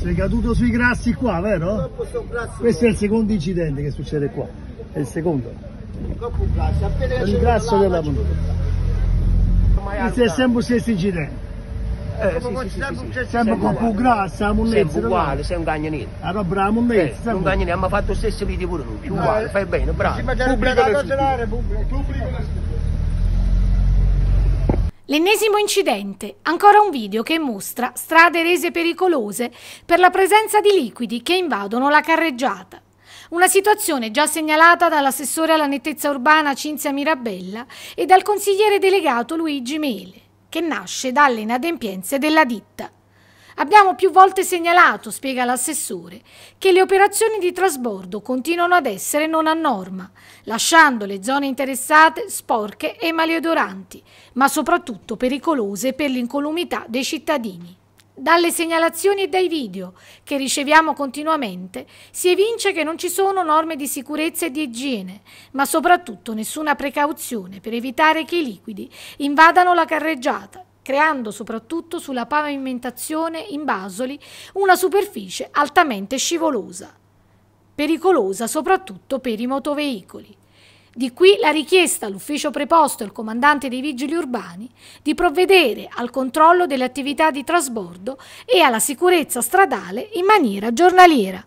Sei caduto sui grassi qua, vero? Questo è il secondo incidente che succede qua. È il secondo. Il grasso della montagna. Questo è sempre lo stesso incidente. Eh, eh sì, sì, sì, sempre con più grassa, la munnezza. Sempre uguale, sei un cagnanino. La roba la munnezza. Eh, un cagnanino, abbiamo fatto lo stesso video pure lui. Uguale, eh, fai bene, bravo. Pubblica la pubblico la L'ennesimo incidente, ancora un video che mostra strade rese pericolose per la presenza di liquidi che invadono la carreggiata. Una situazione già segnalata dall'assessore alla nettezza urbana Cinzia Mirabella e dal consigliere delegato Luigi Mele, che nasce dalle inadempienze della ditta. Abbiamo più volte segnalato, spiega l'assessore, che le operazioni di trasbordo continuano ad essere non a norma, lasciando le zone interessate sporche e maleodoranti, ma soprattutto pericolose per l'incolumità dei cittadini. Dalle segnalazioni e dai video che riceviamo continuamente si evince che non ci sono norme di sicurezza e di igiene, ma soprattutto nessuna precauzione per evitare che i liquidi invadano la carreggiata creando soprattutto sulla pavimentazione in basoli una superficie altamente scivolosa, pericolosa soprattutto per i motoveicoli. Di qui la richiesta all'ufficio preposto e al comandante dei vigili urbani di provvedere al controllo delle attività di trasbordo e alla sicurezza stradale in maniera giornaliera.